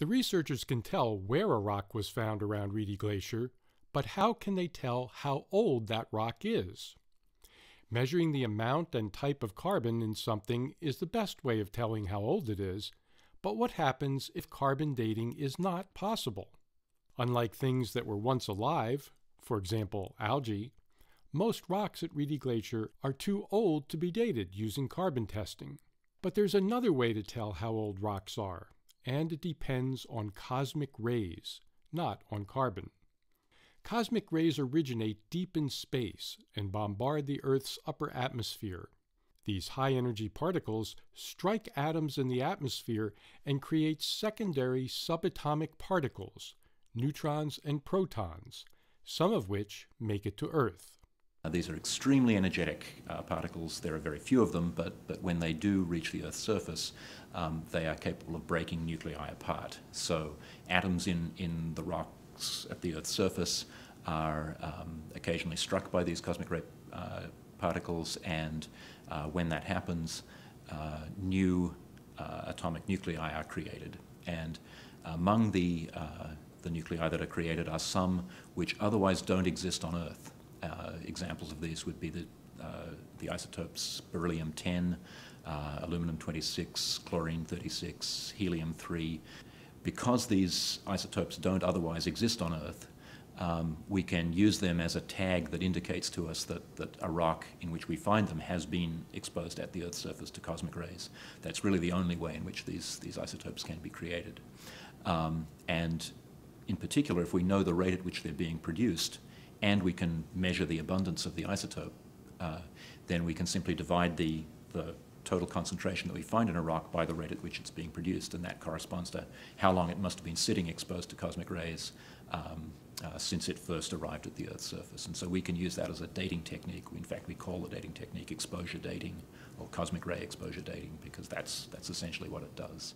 The researchers can tell where a rock was found around Reedy Glacier, but how can they tell how old that rock is? Measuring the amount and type of carbon in something is the best way of telling how old it is, but what happens if carbon dating is not possible? Unlike things that were once alive, for example, algae, most rocks at Reedy Glacier are too old to be dated using carbon testing. But there's another way to tell how old rocks are and it depends on cosmic rays, not on carbon. Cosmic rays originate deep in space and bombard the Earth's upper atmosphere. These high energy particles strike atoms in the atmosphere and create secondary subatomic particles, neutrons and protons, some of which make it to Earth. Uh, these are extremely energetic uh, particles. There are very few of them, but, but when they do reach the Earth's surface, um, they are capable of breaking nuclei apart. So atoms in, in the rocks at the Earth's surface are um, occasionally struck by these cosmic ray uh, particles, and uh, when that happens, uh, new uh, atomic nuclei are created. And among the, the nuclei that are created are some which otherwise don't exist on Earth. Uh, examples of these would be the, uh, the isotopes beryllium-10, uh, aluminum-26, chlorine-36, helium-3. Because these isotopes don't otherwise exist on Earth, um, we can use them as a tag that indicates to us that, that a rock in which we find them has been exposed at the Earth's surface to cosmic rays. That's really the only way in which these, these isotopes can be created. Um, and in particular, if we know the rate at which they're being produced, and we can measure the abundance of the isotope, uh, then we can simply divide the, the total concentration that we find in a rock by the rate at which it's being produced, and that corresponds to how long it must have been sitting exposed to cosmic rays um, uh, since it first arrived at the Earth's surface. And so we can use that as a dating technique. In fact, we call the dating technique exposure dating or cosmic ray exposure dating because that's, that's essentially what it does.